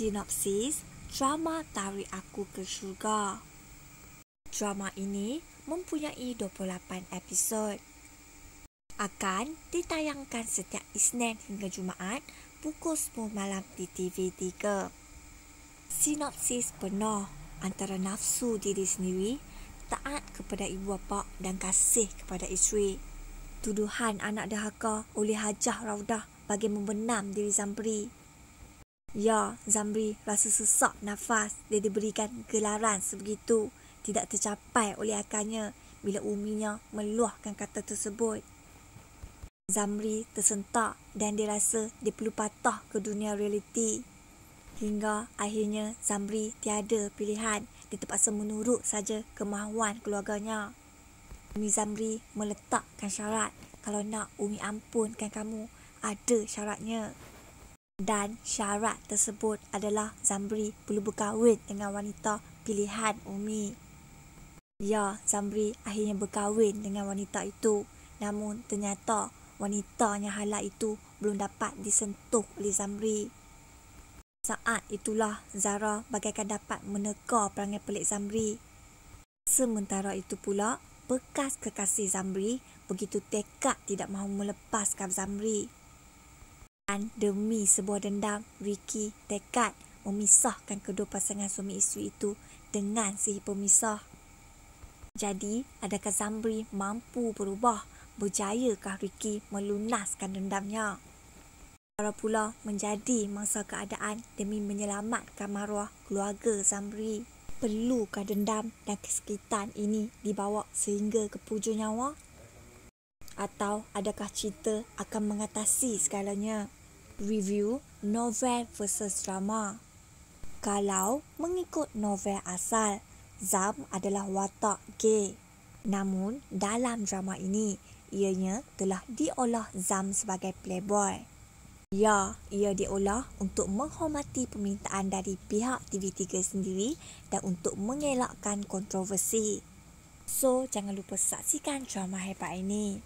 sinopsis drama Tarik Aku ke Syurga. Drama ini mempunyai 28 episod. Akan ditayangkan setiap Isnin hingga Jumaat pukul 10 malam di TV3. Sinopsis penuh antara nafsu diri sendiri, taat kepada ibu bapa dan kasih kepada isteri. Tuduhan anak dahaka oleh Hajah Raudah bagi membenam diri Zambri. Ya, Zamri rasa sesak nafas dia diberikan gelaran sebegitu tidak tercapai oleh akarnya bila uminya meluahkan kata tersebut. Zamri tersentak dan dia rasa dia perlu patah ke dunia realiti. Hingga akhirnya Zamri tiada pilihan dia terpaksa menurut saja kemahuan keluarganya. Umi Zamri meletakkan syarat kalau nak Umi ampunkan kamu ada syaratnya dan syarat tersebut adalah Zamri perlu berkahwin dengan wanita pilihan Umi. Ya, Zamri akhirnya berkahwin dengan wanita itu. Namun ternyata wanitanya halal itu belum dapat disentuh oleh Zamri. Saat itulah Zara bagaikan dapat meneka perangai pelik Zamri. Sementara itu pula, bekas kekasih Zamri begitu tekad tidak mahu melepaskan Zamri. Dan demi sebuah dendam, Ricky tekad memisahkan kedua pasangan suami isteri itu dengan si pemisah. Jadi, adakah Zambri mampu berubah? Berjayakah Ricky melunaskan dendamnya? Para pula menjadi mangsa keadaan demi menyelamatkan maruah keluarga Zambri. Perlukah dendam dan kesekitan ini dibawa sehingga ke pujuh nyawa? Atau adakah cinta akan mengatasi segalanya? review novel versus drama. Kalau mengikut novel asal, Zam adalah watak gay. Namun dalam drama ini, ianya telah diolah Zam sebagai playboy. Ya, ia diolah untuk menghormati permintaan dari pihak TV3 sendiri dan untuk mengelakkan kontroversi. So, jangan lupa saksikan drama hebat ini.